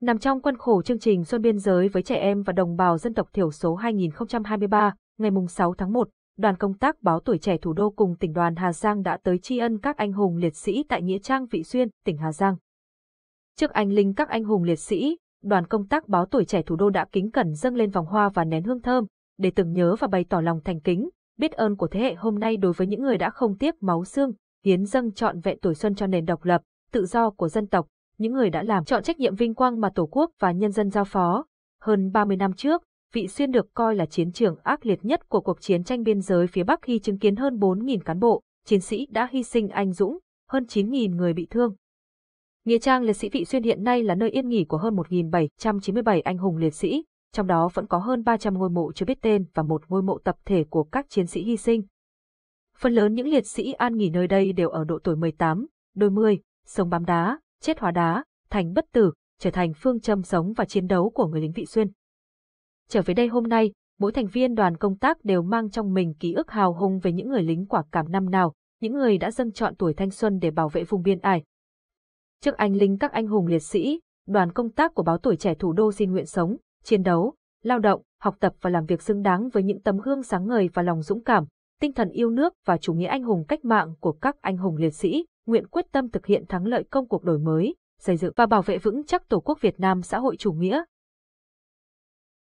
Nằm trong khuôn khổ chương trình Xuân biên giới với trẻ em và đồng bào dân tộc thiểu số 2023, ngày 6 tháng 1, đoàn công tác báo tuổi trẻ thủ đô cùng tỉnh đoàn Hà Giang đã tới tri ân các anh hùng liệt sĩ tại Nghĩa Trang Vị Xuyên, tỉnh Hà Giang. Trước anh linh các anh hùng liệt sĩ, đoàn công tác báo tuổi trẻ thủ đô đã kính cẩn dâng lên vòng hoa và nén hương thơm, để tưởng nhớ và bày tỏ lòng thành kính, biết ơn của thế hệ hôm nay đối với những người đã không tiếc máu xương, hiến dâng trọn vẹn tuổi xuân cho nền độc lập, tự do của dân tộc, những người đã làm chọn trách nhiệm vinh quang mà Tổ quốc và nhân dân giao phó. Hơn 30 năm trước, Vị Xuyên được coi là chiến trường ác liệt nhất của cuộc chiến tranh biên giới phía Bắc khi chứng kiến hơn 4.000 cán bộ, chiến sĩ đã hy sinh anh dũng, hơn 9.000 người bị thương. Nghĩa trang liệt sĩ Vị Xuyên hiện nay là nơi yên nghỉ của hơn 1.797 anh hùng liệt sĩ, trong đó vẫn có hơn 300 ngôi mộ chưa biết tên và một ngôi mộ tập thể của các chiến sĩ hy sinh. Phần lớn những liệt sĩ an nghỉ nơi đây đều ở độ tuổi 18, đôi mươi, sống bám đá, chết hóa đá, thành bất tử, trở thành phương châm sống và chiến đấu của người lính Vị Xuyên. Trở về đây hôm nay, mỗi thành viên đoàn công tác đều mang trong mình ký ức hào hùng về những người lính quả cảm năm nào, những người đã dâng chọn tuổi thanh xuân để bảo vệ vùng biên ải. Trước anh linh các anh hùng liệt sĩ, đoàn công tác của báo tuổi trẻ thủ đô xin nguyện sống, chiến đấu, lao động, học tập và làm việc xứng đáng với những tấm gương sáng ngời và lòng dũng cảm, tinh thần yêu nước và chủ nghĩa anh hùng cách mạng của các anh hùng liệt sĩ, nguyện quyết tâm thực hiện thắng lợi công cuộc đổi mới, xây dựng và bảo vệ vững chắc Tổ quốc Việt Nam xã hội chủ nghĩa,